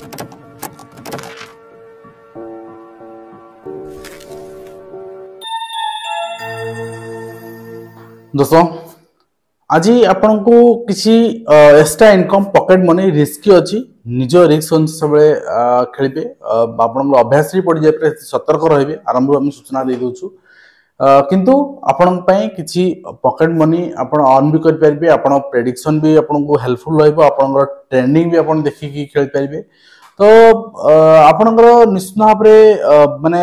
দোস্ত আজি ଆପଣଙ୍କୁ କିଛି extra income pocket money risky ଅଛି ନିଜ ରିସ୍କ ଅନୁସାରେ ଖେଳିବେ ଆପଣଙ୍କର ଅଭ୍ୟାସ ବି ପଡ଼ିଯାଇ ସତର୍କ ରହିବେ ଆରମ୍ଭରୁ ଆମେ ସୂଚନା ଦେଇଦେଉଛୁ କିନ୍ତୁ ଆପଣଙ୍କ ପାଇଁ କିଛି ପକେଟ୍ ମନି ଆପଣ ଅର୍ନ ବି କରିପାରିବେ ଆପଣ ପ୍ରେଡିକ୍ସନ୍ ବି ଆପଣଙ୍କୁ ହେଲ୍ପଫୁଲ୍ ରହିବ ଆପଣଙ୍କର ଟ୍ରେଣ୍ଡିଂ ବି ଆପଣ ଦେଖିକି ଖେଳିପାରିବେ ତ ଆପଣଙ୍କର ନିଶ୍ଚିତ ଭାବରେ ମାନେ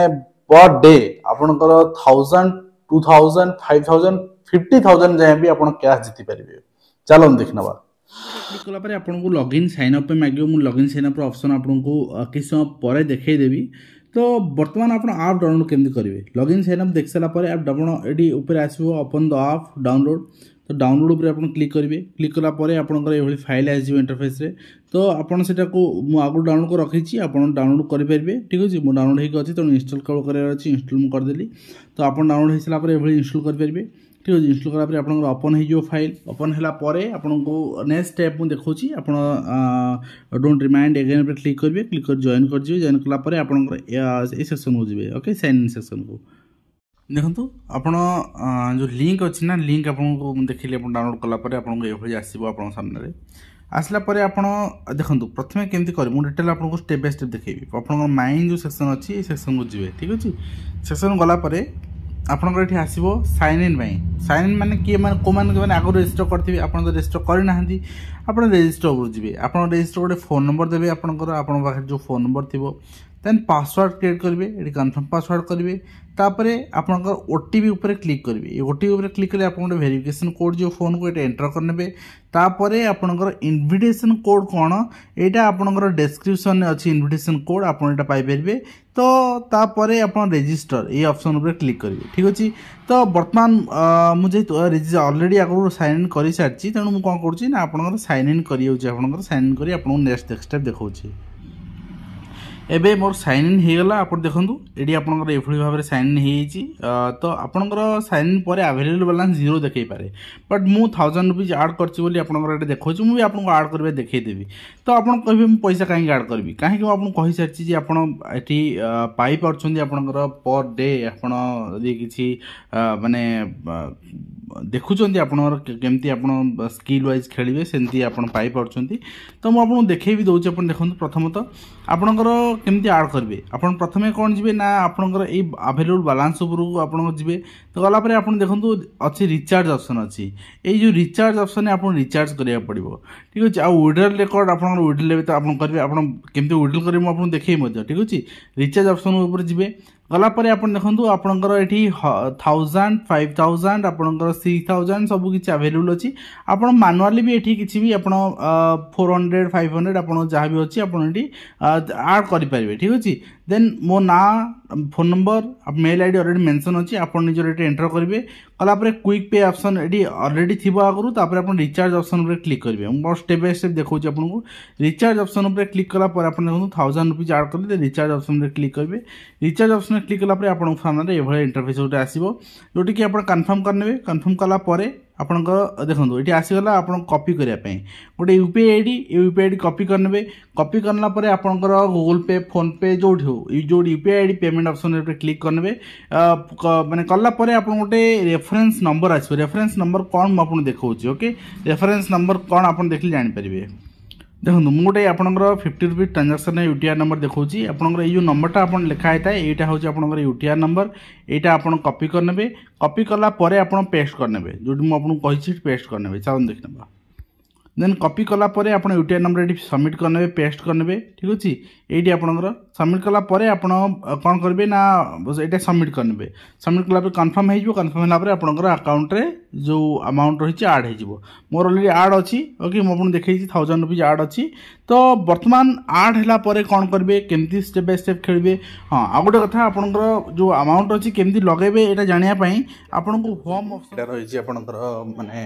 ପର୍ ଡେ ଆପଣଙ୍କର thousand two thousand five thousand fifty thousand ଯାଏଁ ବି ଆପଣ କ୍ୟାସ୍ ଜିତିପାରିବେ ଚାଲନ୍ତୁ ଦେଖିନେବା କ୍ଲିକ୍ କଲା ପରେ ଆପଣଙ୍କୁ ଲଗ୍ଇନ୍ ସାଇନ୍ ଅପ୍ ପାଇଁ ମାଗିବ ମୁଁ ଲଗ୍ଇନ୍ ସାଇନ୍ ଅପ୍ର ଅପସନ୍ ଆପଣଙ୍କୁ କିଛି ସମୟ ପରେ ଦେଖେଇଦେବି ତ ବର୍ତ୍ତମାନ ଆପଣ ଆପ୍ ଡାଉନଲୋଡ଼୍ କେମିତି କରିବେ ଲଗ୍ଇନ୍ ସାଇନ୍ ଅପ୍ ଦେଖିସାରିଲା ପରେ ଆପ୍ ଆପଣ ଏଠି ଉପରେ ଆସିବ ଓପନ୍ ଦ ଆପ୍ ଡାଉନଲୋଡ଼୍ ତ ଡାଉନଲୋଡ଼ ଉପରେ ଆପଣ କ୍ଲିକ୍ କରିବେ କ୍ଲିକ୍ କଲା ପରେ ଆପଣଙ୍କର ଏଭଳି ଫାଇଲ୍ ଆସିଯିବ ଇଣ୍ଟରଫେସ୍ରେ ତ ଆପଣ ସେଟାକୁ ମୁଁ ଆଗରୁ ଡାଉନଲୋଡ଼ କରି ରଖିଛି ଆପଣ ଡାଉନଲୋଡ଼ କରିପାରିବେ ଠିକ୍ ଅଛି ମୁଁ ଡାଉନଲୋଡ଼ ହେଇକି ଅଛି ତେଣୁ ଇନଷ୍ଟଲ୍ କରିବାର ଅଛି ଇନଷ୍ଟଲ୍ ମୁଁ କରିଦେଲି ତ ଆପଣ ଡାଉନଲୋଡ଼ ହେଇସାରିଲା ପରେ ଏଭଳି ଇନଷ୍ଟଲ୍ କରିପାରିବେ ঠিক আছে ইনস্টল কলা পরে আপনার ওপন হয়ে যাব ফাইল ওপন হলা পরে আপনার নেক্সট স্টেপ মু দেখছি আপনার ডোট রিমাইন্ড এগেন উপরে ক্লিক করবে ক্লিক করে জয়েন করবে জয়েন কলা পরে আপনার এই সেকশন যাবে ওকে সাইন ইন সেকশন কু ଦେଖନ୍ତୁ ଆପଣ ଯେଉଁ ଲିଙ୍କ୍ ଅଛି ନା ଲିଙ୍କ୍ ଆପଣଙ୍କୁ ମୁଁ ଦେଖିଲେ ଆପଣ ଡାଉନଲୋଡ଼୍ କଲାପରେ ଆପଣଙ୍କୁ ଏଭଳି ଆସିବ ଆପଣଙ୍କ ସାମ୍ନାରେ ଆସିଲା ପରେ ଆପଣ ଦେଖନ୍ତୁ ପ୍ରଥମେ କେମିତି କରିବେ ମୁଁ ଡିଟେଲ୍ ଆପଣଙ୍କୁ ଷ୍ଟେପ୍ ବାଇ ଷ୍ଟେପ୍ ଦେଖେଇବି ଆପଣଙ୍କର ମାଇଣ୍ଡ ଯେଉଁ ସେକ୍ସନ୍ ଅଛି ଏ ସେକ୍ସନ୍କୁ ଯିବେ ଠିକ୍ ଅଛି ସେକ୍ସନ୍ ଗଲାପରେ ଆପଣଙ୍କର ଏଠି ଆସିବ ସାଇନ୍ ଇନ୍ ପାଇଁ ସାଇନ୍ ଇନ୍ ମାନେ କିଏ ମାନେ କେଉଁମାନଙ୍କୁ ମାନେ ଆଗରୁ ରେଜିଷ୍ଟର କରିଥିବେ ଆପଣ ତ ରେଜିଷ୍ଟର କରିନାହାନ୍ତି ଆପଣ ରେଜିଷ୍ଟର ଉପରୁ ଯିବେ ଆପଣ ରେଜିଷ୍ଟର ଗୋଟେ ଫୋନ୍ ନମ୍ବର ଦେବେ ଆପଣଙ୍କର ଆପଣଙ୍କ ପାଖରେ ଯେଉଁ ଫୋନ୍ ନମ୍ବର ଥିବ দেন ପାସୱାର୍ଡ଼ କ୍ରିଏଟ୍ କରିବେ ଏଠି କନଫର୍ମ ପାସୱାର୍ଡ଼ କରିବେ ତାପରେ ଆପଣଙ୍କର ଓ ଟି ପି ଉପରେ କ୍ଲିକ୍ କରିବେ ଏ ଓ ଟି ପି ଉପରେ କ୍ଲିକ୍ କଲେ ଆପଣ ଗୋଟେ ଭେରିଫିକେସନ୍ କୋଡ଼୍ ଯେଉଁ ଫୋନ୍କୁ ଏଇଟା ଏଣ୍ଟର କରିନେବେ ତାପରେ ଆପଣଙ୍କର ଇନଭିଟେସନ୍ କୋଡ଼୍ କ'ଣ ଏଇଟା ଆପଣଙ୍କର ଡେସ୍କ୍ରିପ୍ସନ୍ରେ ଅଛି ଇନଭିଟେସନ୍ କୋଡ଼୍ ଆପଣ ଏଇଟା ପାଇପାରିବେ ତ ତାପରେ ଆପଣ ରେଜିଷ୍ଟର ଏଇ ଅପସନ୍ ଉପରେ କ୍ଲିକ୍ କରିବେ ଠିକ୍ ଅଛି ତ ବର୍ତ୍ତମାନ ମୁଁ ଯେହେତୁ ଅଲରେଡ଼ି ଆଗରୁ ସାଇନ୍ ଇନ୍ କରିସାରିଛି ତେଣୁ ମୁଁ କ'ଣ କରୁଛି ନା ଆପଣଙ୍କର ସାଇନ୍ ଇନ୍ କରିଯାଉଛି ଆପଣଙ୍କର ସାଇନ୍ ଇନ୍ କରି ଆପଣଙ୍କୁ ନେକ୍ସଟ ନେକ୍ସଟ ଷ୍ଟେପ୍ ଦେଖାଉଛି ଏବେ ମୋର ସାଇନ୍ ଇନ୍ ହୋଇଗଲା ଆପଣ ଦେଖନ୍ତୁ ଏଠି ଆପଣଙ୍କର ଏଭଳି ଭାବରେ ସାଇନ୍ ଇନ୍ ହୋଇଯାଇଛି ତ ଆପଣଙ୍କର ସାଇନ୍ ଇନ୍ ପରେ ଆଭେଲେବଲ୍ ବାଲାନ୍ସ ଜିରୋ ଦେଖାଇପାରେ ବଟ୍ ମୁଁ ଥାଉଜେଣ୍ଡ ରୁପିଜ୍ ଆଡ଼୍ କରିଛି ବୋଲି ଆପଣଙ୍କର ଏଠି ଦେଖାଉଛି ମୁଁ ବି ଆପଣଙ୍କୁ ଆଡ଼୍ କରିବା ଦେଖାଇଦେବି ତ ଆପଣ କହିବେ ମୁଁ ପଇସା କାହିଁକି ଆଡ଼୍ କରିବି କାହିଁକି ମୁଁ ଆପଣଙ୍କୁ କହିସାରିଛି ଯେ ଆପଣ ଏଠି ପାଇପାରୁଛନ୍ତି ଆପଣଙ୍କର ପର୍ ଡେ ଆପଣ ଯଦି କିଛି ମାନେ ଦେଖୁଛନ୍ତି ଆପଣଙ୍କର କେମିତି ଆପଣ ସ୍କିଲ୍ ୱାଇଜ୍ ଖେଳିବେ ସେମିତି ଆପଣ ପାଇପାରୁଛନ୍ତି ତ ମୁଁ ଆପଣଙ୍କୁ ଦେଖାଇ ବି ଦେଉଛି ଆପଣ ଦେଖନ୍ତୁ ପ୍ରଥମତଃ ଆପଣଙ୍କର କେମିତି ଆଡ଼୍ କରିବେ ଆପଣ ପ୍ରଥମେ କ'ଣ ଯିବେ ନା ଆପଣଙ୍କର ଏଇ ଆଭେଲେବୁଲ୍ ବାଲାନ୍ସ ଉପରକୁ ଆପଣ ଯିବେ ତ ଗଲାପରେ ଆପଣ ଦେଖନ୍ତୁ ଅଛି ରିଚାର୍ଜ ଅପସନ୍ ଅଛି ଏଇ ଯେଉଁ ରିଚାର୍ଜ ଅପ୍ସନ୍ରେ ଆପଣ ରିଚାର୍ଜ କରିବାକୁ ପଡ଼ିବ ଠିକ୍ ଅଛି ଆଉ ୱିଡ୍ରଲ୍ ରେକର୍ଡ଼ ଆପଣଙ୍କର ୱିଡ୍ରଲ୍ ଏବେ ତ ଆପଣ କରିବେ ଆପଣ କେମିତି ୱିଡ୍ରଲ୍ କରିବେ ମୁଁ ଆପଣଙ୍କୁ ଦେଖେଇବି ମଧ୍ୟ ଠିକ୍ ଅଛି ରିଚାର୍ଜ ଅପସନ୍ ଉପରେ ଯିବେ গলাপরে আপনার দেখুন আপনার এটি থাউজেন্ড ফাইভ থাউজেন্ড আপনার সিক্স থাউজেন্ড সবু কিছু আভেলেবল অছি আপনার ম্যানুয়ালি বি এটি কিছু বি আপনার ফোর হন্ড্রেড ফাইভ হন্ড্রেড আপনার যা বি অছি আপনার এটি আড করে ঠিক আছে ଦେନ୍ ମୋ ନାଁ phone number mail I already ଅଲରେଡ଼ି ମେନସନ୍ ଅଛି ଆପଣ ନିଜର ଏଠି ଏଣ୍ଟର କରିବେ କଲାପରେ କ୍ୱିକ୍ ପେ ଅପସନ୍ ଏଠି ଅଲରେଡ଼ି ଥିବ ଆଗରୁ ତାପରେ ଆପଣ ରିଚାର୍ଜ ଅପସନ୍ ଉପରେ କ୍ଲିକ୍ କରିବେ ମୁଁ ଷ୍ଟେପ୍ ବାଇ ଷ୍ଟେପ୍ ଦେଖାଉଛି ଆପଣଙ୍କୁ ରିଚାର୍ଜ ଅପସନ୍ ଉପରେ କ୍ଲିକ୍ କଲା ପରେ ଆପଣ ଦେଖନ୍ତୁ ଥାଉଜେଣ୍ଡ ରୁପିଜ୍ ଆଡ଼୍ କରିଲେ ରିଚାର୍ଜ ଅପସନ୍ରେ କ୍ଲିକ୍ କରିବେ ରିଚାର୍ଜ ଅପସନ୍ରେ କ୍ଲିକ୍ କଲା ପରେ ଆପଣଙ୍କ ସାମ୍ନାରେ ଏଭଳିଆ ଇଣ୍ଟରଫେସ୍ ଗୋଟେ ଆସିବ ଯେଉଁଠିକି ଆପଣ କନଫର୍ମ କରିନେବେ କନଫର୍ମ କଲା ପରେ आप देखो ये आसगला आप कपी करने गोटे यूपीआई आई डी यूपीआई आई डी कपी करेंगे कपी कलापर आप गुगुल पे फोन पे जो जो यूपीआई आई डी पेमेंट अप्सन क्लिक करेंगे मैंने कलापर आप गोटे रेफरेन्स नंबर रेफरेन्स नंबर कौन मुझे देखा ओके रेफरेन्स नंबर कौन आप देखने जापरेंगे ଦେଖନ୍ତୁ ମୁଁ ଗୋଟେ ଆପଣଙ୍କର ଫିଫ୍ଟି ରୁପିଜ୍ ଟ୍ରାଞ୍ଜାକ୍ସନ୍ରେ ୟୁ ଟି ଆର୍ ନମ୍ବର ଦେଖାଉଛି ଆପଣଙ୍କର ଏଇ ଯେଉଁ ନମ୍ବରଟା ଆପଣ ଲେଖା ହେଇଥାଏ ଏଇଟା ହେଉଛି ଆପଣଙ୍କର ୟୁ ଟି ଆର୍ ନମ୍ବର ଏଇଟା ଆପଣ କପି କରିନେବେ କପି କଲା ପରେ ଆପଣ ପେଷ୍ଟ କରିନେବେ ଯେଉଁଠି ମୁଁ ଆପଣଙ୍କୁ କହିଛି ସେଠି ପେଷ୍ଟ କରିନେବେ ଚାଲନ୍ତୁ ଦେଖିନେବା ଦେନ୍ କପି କଲା ପରେ ଆପଣ ୟୁ ଟି ଆର୍ ନମ୍ବର ଏଠି ସବମିଟ୍ କରିନେବେ ପେଷ୍ଟ କରିନେବେ ଠିକ୍ ଅଛି ଏଇଠି ଆପଣଙ୍କର सबमिट कलापर ଆପଣ କ'ଣ କରିବେ ନା ଏଇଟା ସବମିଟ୍ କରିନେବେ ସବମିଟ୍ କଲାପରେ କନଫର୍ମ ହେଇଯିବ କନଫର୍ମ ହେଲା ପରେ ଆପଣଙ୍କର ଆକାଉଣ୍ଟରେ ଯେଉଁ ଆମାଉଣ୍ଟ ରହିଛି ଆଡ଼୍ ହେଇଯିବ ମୋର ଅଲରେଡ଼ି ଆଡ଼୍ ଅଛି ଓକେ ମୁଁ ଆପଣଙ୍କୁ ଦେଖେଇଛି ଥାଉଜେଣ୍ଡ ରୁପିଜ୍ ଆଡ଼୍ ଅଛି ତ ବର୍ତ୍ତମାନ ଆଡ଼୍ ହେଲା ପରେ କ'ଣ କରିବେ କେମିତି ଷ୍ଟେପ୍ ବାଇ ଷ୍ଟେପ୍ ଖେଳିବେ ହଁ ଆଉ ଗୋଟେ କଥା ଆପଣଙ୍କର ଯେଉଁ ଆମାଉଣ୍ଟ ଅଛି କେମିତି ଲଗେଇବେ ଏଇଟା ଜାଣିବା ପାଇଁ ଆପଣଙ୍କୁ ହୋମ୍ ଅପ୍ସନ୍ଟା ରହିଛି ଆପଣଙ୍କର ମାନେ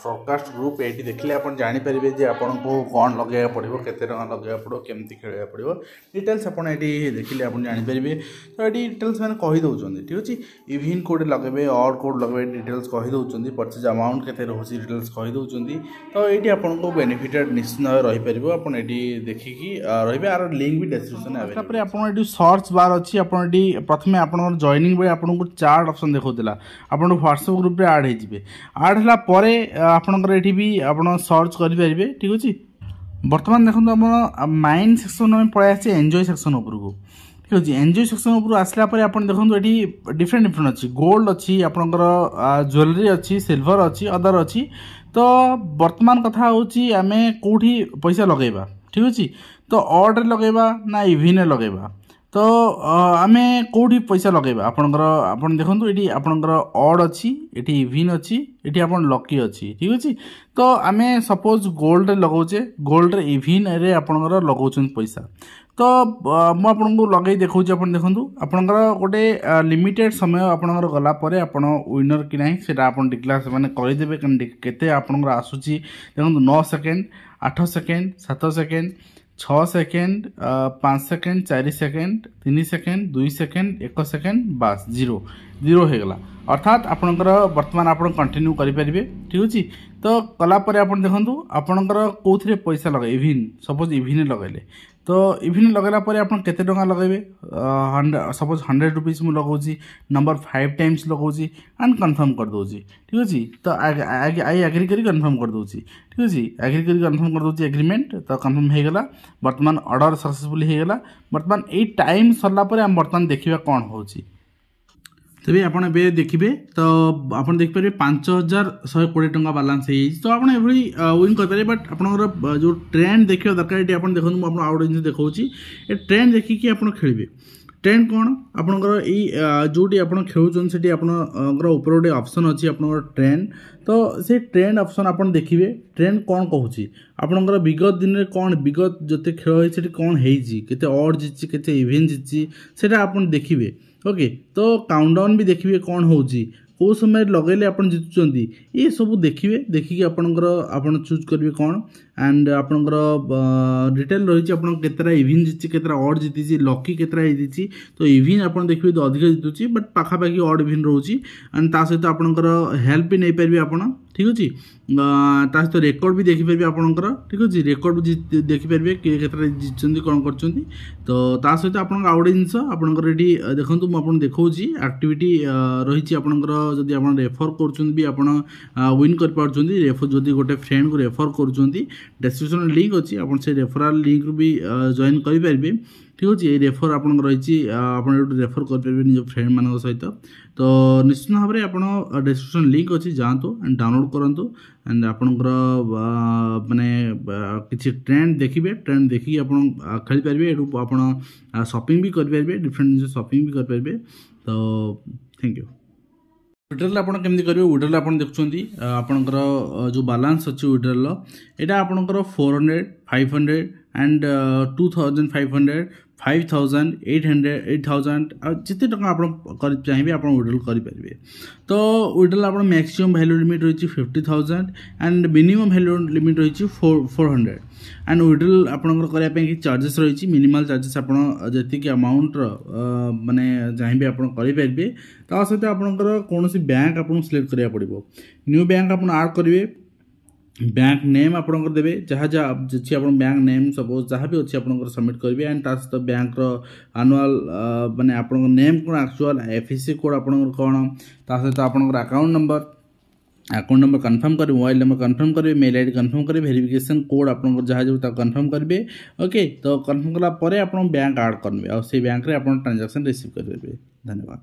ଫ୍ରଡ଼କାଷ୍ଟ ଗ୍ରୁପ୍ ଏଇଠି ଦେଖିଲେ ଆପଣ ଜାଣିପାରିବେ ଯେ ଆପଣଙ୍କୁ କ'ଣ ଲଗେଇବାକୁ ପଡ଼ିବ କେତେ ଟଙ୍କା ଲଗେଇବାକୁ ପଡ଼ିବ କେମିତି ଖେଳିବାକୁ ପଡ଼ିବ ଡିଟେଲ୍ସ आपड़ी देखिले आप जापर तो ये डिटेल्स मैंने कहीदे ठीक अच्छे इविन कोड लगे अर् कोड लगे डिटेल्स कहीदे परचेज आमाउंट के डिटेल्स कहीदे तो ये आपको बेनिफिटेड निश्चित भाव रहीपर आप देखिक रही है आर लिंक भी डेस्क्रिपन आप सर्च बार अच्छी आपड़ी प्रथम आप जइनिंग बेले आप चार्ट अप्सन देखा आप ह्वाट्सअप ग्रुप आड होते आड होगा आपंकर सर्च करेंगे ठीक अच्छे বর্তমান দেখুন আমার মাইন্ড সেকশন আমি পড়াই আসছে এনজয় সেকশন উপরকু ঠিক আছে এনজয় সেকশন উপরু আসলা পরে আপনার দেখুন এটি ডিফরেন্ট ডিফরেন্ট অছি গোল্ড অছি আপনার জুয়েলারি অছি সিলভর অছি অদর অছি তো বর্তমান কথা হচ্ছে আমি কোটি পয়সা লগাইবা ঠিক আছে তো অড্রে লগাইবা না ইভিনে লগাইবা ତ ଆମେ କେଉଁଠି ପଇସା ଲଗାଇବା ଆପଣଙ୍କର ଆପଣ ଦେଖନ୍ତୁ ଏଠି ଆପଣଙ୍କର ଅଡ଼୍ ଅଛି ଏଠି ଇଭିନ୍ ଅଛି ଏଠି ଆପଣ ଲକି ଅଛି ଠିକ୍ ଅଛି ତ ଆମେ ସପୋଜ୍ ଗୋଲ୍ଡରେ ଲଗାଉଛେ ଗୋଲ୍ଡରେ ଇଭିନ୍ରେ ଆପଣଙ୍କର ଲଗାଉଛନ୍ତି ପଇସା ତ ମୁଁ ଆପଣଙ୍କୁ ଲଗେଇ ଦେଖାଉଛି ଆପଣ ଦେଖନ୍ତୁ ଆପଣଙ୍କର ଗୋଟେ ଲିମିଟେଡ଼୍ ସମୟ ଆପଣଙ୍କର ଗଲା ପରେ ଆପଣ ୱିନର୍ କି ନାହିଁ ସେଇଟା ଆପଣ ଡିକ୍ଲାର ସେମାନେ କରିଦେବେ କେତେ ଆପଣଙ୍କର ଆସୁଛି ଦେଖନ୍ତୁ ନଅ ସେକେଣ୍ଡ ଆଠ ସେକେଣ୍ଡ ସାତ ସେକେଣ୍ଡ ଛଅ ସେକେଣ୍ଡ ପାଞ୍ଚ ସେକେଣ୍ଡ ଚାରି ସେକେଣ୍ଡ ତିନି ସେକେଣ୍ଡ ଦୁଇ ସେକେଣ୍ଡ ଏକ ସେକେଣ୍ଡ ବାସ୍ ଜିରୋ ଜିରୋ ହୋଇଗଲା ଅର୍ଥାତ୍ ଆପଣଙ୍କର ବର୍ତ୍ତମାନ ଆପଣ କଣ୍ଟିନ୍ୟୁ କରିପାରିବେ ଠିକ୍ ଅଛି ତ କଲାପରେ ଆପଣ ଦେଖନ୍ତୁ ଆପଣଙ୍କର କେଉଁଥିରେ ପଇସା ଲଗାଇବେ ଇଭିନ୍ ସପୋଜ୍ ଇଭିନ୍ରେ ଲଗାଇଲେ ତ ଇଭିନ୍ ଲଗାଇଲା ପରେ ଆପଣ କେତେ ଟଙ୍କା ଲଗାଇବେ ସପୋଜ୍ ହଣ୍ଡ୍ରେଡ଼ ରୁପିଜ୍ ମୁଁ ଲଗାଉଛି ନମ୍ବର ଫାଇଭ୍ ଟାଇମ୍ସ ଲଗାଉଛି ଆଣ୍ଡ କନଫର୍ମ କରିଦେଉଛି ଠିକ୍ ଅଛି ତ ଆଇ ଆଗ୍ରି କରି କନଫର୍ମ କରିଦେଉଛି ଠିକ୍ ଅଛି ଆଗ୍ରି କରି କନଫର୍ମ କରିଦେଉଛି ଏଗ୍ରିମେଣ୍ଟ ତ କନଫର୍ମ ହେଇଗଲା ବର୍ତ୍ତମାନ ଅର୍ଡ଼ର ସକ୍ସେସଫୁଲି ହେଇଗଲା ବର୍ତ୍ତମାନ ଏଇ ଟାଇମ୍ ସରିଲା ପରେ ଆମେ ବର୍ତ୍ତମାନ ଦେଖିବା କ'ଣ ହେଉଛି ତେବେ ଆପଣ ଏବେ ଦେଖିବେ ତ ଆପଣ ଦେଖିପାରିବେ ପାଞ୍ଚ ହଜାର ଶହେ କୋଡ଼ିଏ ଟଙ୍କା ବାଲାନ୍ସ ହେଇଯାଇଛି ତ ଆପଣ ଏଭଳି ୱିନ୍ କରିପାରିବେ ବଟ୍ ଆପଣଙ୍କର ଯେଉଁ ଟ୍ରେଣ୍ଡ ଦେଖିବା ଦରକାର ଏଠି ଆପଣ ଦେଖନ୍ତୁ ମୁଁ ଆପଣ ଆଉ ଗୋଟେ ଜିନିଷ ଦେଖାଉଛି ଏ ଟ୍ରେଣ୍ଡ ଦେଖିକି ଆପଣ ଖେଳିବେ ଟ୍ରେଣ୍ଡ କ'ଣ ଆପଣଙ୍କର ଏଇ ଯେଉଁଠି ଆପଣ ଖେଳୁଛନ୍ତି ସେଠି ଆପଣଙ୍କର ଉପରେ ଗୋଟେ ଅପସନ୍ ଅଛି ଆପଣଙ୍କର ଟ୍ରେଣ୍ଡ ତ ସେ ଟ୍ରେଣ୍ଡ ଅପସନ୍ ଆପଣ ଦେଖିବେ ଟ୍ରେଣ୍ଡ କ'ଣ କହୁଛି ଆପଣଙ୍କର ବିଗତ ଦିନରେ କ'ଣ ବିଗତ ଯେତେ ଖେଳ ହେଇଛି ସେଠି କ'ଣ ହେଇଛି କେତେ ଅଡ୍ ଜିତିଛି କେତେ ଇଭେଣ୍ଟ ଜିତିଛି ସେଇଟା ଆପଣ ଦେଖିବେ ଓକେ ତ କାଉଣ୍ଟଡାଉନ୍ ବି ଦେଖିବେ କ'ଣ ହେଉଛି କେଉଁ ସମୟରେ ଲଗାଇଲେ ଆପଣ ଜିତୁଛନ୍ତି ଏସବୁ ଦେଖିବେ ଦେଖିକି ଆପଣଙ୍କର ଆପଣ ଚୁଜ୍ କରିବେ କ'ଣ ଆଣ୍ଡ ଆପଣଙ୍କର ଡିଟେଲ୍ ରହିଛି ଆପଣ କେତେଟା ଇଭିନ୍ ଜିତିଛି କେତେଟା ଅଡ଼୍ ଜିତିଛି ଲକି କେତେଟା ହେଇଯାଇଛି ତ ଇଭିନ୍ ଆପଣ ଦେଖିବେ ଅଧିକ ଜିତୁଛି ବଟ୍ ପାଖାପାଖି ଅଡ଼୍ ଇଭିନ୍ ରହୁଛି ଆଣ୍ଡ ତା ସହିତ ଆପଣଙ୍କର ହେଲ୍ପ ବି ନେଇପାରିବେ ଆପଣ ঠিক আছে তা সহ রেকর্ড বি দেখিপারে আপনার ঠিক আছে রেকর্ড বি দেখিপারে কে ক্ষেত্রে জিতছেন কম করছেন তো তা সহ আপনার আউ গোটে জিনিস আপনার এটি দেখুন মু আপনার দেখছি আকটিভিটি রয়েছে আপনার যদি আপনার রেফর করছেন বি আপনার ওইন করে পাচ্ছেন রেফর যদি গোটে ফ্রেন্ডকে রেফর করছেন ଡେସ୍କ୍ରିପସନ୍ ଲିଙ୍କ୍ ଅଛି ଆପଣ ସେ ରେଫରାଲ୍ ଲିଙ୍କ୍ରୁ ବି ଜଏନ୍ କରିପାରିବେ ଠିକ୍ ଅଛି ଏଇ ରେଫର୍ ଆପଣଙ୍କର ରହିଛି ଆପଣ ଏଇଠୁ ରେଫର୍ କରିପାରିବେ ନିଜ ଫ୍ରେଣ୍ଡମାନଙ୍କ ସହିତ ତ ନିଶ୍ଚିତ ଭାବରେ ଆପଣ ଡେସ୍କ୍ରିପସନ୍ ଲିଙ୍କ୍ ଅଛି ଯାଆନ୍ତୁ ଆଣ୍ଡ ଡାଉନଲୋଡ଼୍ କରନ୍ତୁ ଆଣ୍ଡ ଆପଣଙ୍କର ମାନେ କିଛି ଟ୍ରେଣ୍ଡ ଦେଖିବେ ଟ୍ରେଣ୍ଡ ଦେଖିକି ଆପଣ ଖେଳିପାରିବେ ଏଠୁ ଆପଣ ସପିଂ ବି କରିପାରିବେ ଡିଫରେଣ୍ଟ ଜିନିଷ ସପିଂ ବି କରିପାରିବେ ତ ଥ୍ୟାଙ୍କ ୟୁ ୱିଡ୍ରଲ୍ ଆପଣ କେମିତି କରିବେ ୱିଡ୍ରଲ୍ ଆପଣ ଦେଖୁଛନ୍ତି ଆପଣଙ୍କର ଯେଉଁ ବାଲାନ୍ସ ଅଛି ୱିଡ୍ରଲ୍ର ଏଇଟା ଆପଣଙ୍କର four hundred five hundred and two thousand five hundred five thousand eight hundred eight thousand ଆଉ ଯେତେ ଟଙ୍କା ଆପଣ ଚାହିଁବେ ଆପଣ ୱିଡ୍ରଲ୍ କରିପାରିବେ ତ ୱିଡ୍ରଲ୍ ଆପଣ ମ୍ୟାକ୍ସିମମ୍ ଭ୍ୟାଲ୍ୟୁ ଲିମିଟ୍ ରହିଛି fifty thousand and minimum value limit ରହିଛି four four hundred and withdrawal ଆପଣଙ୍କର କରିବା ପାଇଁ କିଛି ଚାର୍ଜେସ୍ ରହିଛି ମିନିମାଲ୍ ଚାର୍ଜେସ୍ ଆପଣ ଯେତିକି ଆମାଉଣ୍ଟର ମାନେ ଚାହିଁବେ ଆପଣ କରିପାରିବେ ତା ସହିତ ଆପଣଙ୍କର କୌଣସି ବ୍ୟାଙ୍କ ଆପଣଙ୍କୁ ସିଲେକ୍ଟ କରିବାକୁ ପଡ଼ିବ ନ୍ୟୁ ବ୍ୟାଙ୍କ ଆପଣ ଆଡ଼୍ କରିବେ ବ୍ୟାଙ୍କ ନେମ୍ ଆପଣଙ୍କର ଦେବେ ଯାହା ଯାହା ଅଛି ଆପଣ ବ୍ୟାଙ୍କ ନେମ୍ ସପୋଜ୍ ଯାହା ବି ଅଛି ଆପଣଙ୍କର ସବମିଟ୍ କରିବେ ଆଣ୍ଡ ତା ସହିତ ବ୍ୟାଙ୍କର ଆନୁଆଲ୍ ମାନେ ଆପଣଙ୍କ ନେମ୍ କ'ଣ actual F S C code ଆପଣଙ୍କର କ'ଣ ତା ସହିତ ଆପଣଙ୍କର account number account number confirm କରିବେ ମୋବାଇଲ ନମ୍ବର କନଫର୍ମ କରିବେ ମେଲ୍ ଆଇ ଡ଼ି କନଫର୍ମ କରିବେ ଭେରିଫିକେସନ୍ କୋଡ଼୍ ଆପଣଙ୍କର ଯାହା ଯେଉଁ ତାକୁ କନଫର୍ମ କରିବେ ଓକେ ତ କନଫର୍ମ କଲା ପରେ ଆପଣ ବ୍ୟାଙ୍କ ଆଡ଼୍ କରିବେ ଆଉ ସେଇ ବ୍ୟାଙ୍କରେ ଆପଣ ଟ୍ରାନ୍ଜାକ୍ସନ୍ ରିସିଭ୍ କରିପାରିବେ ଧନ୍ୟବାଦ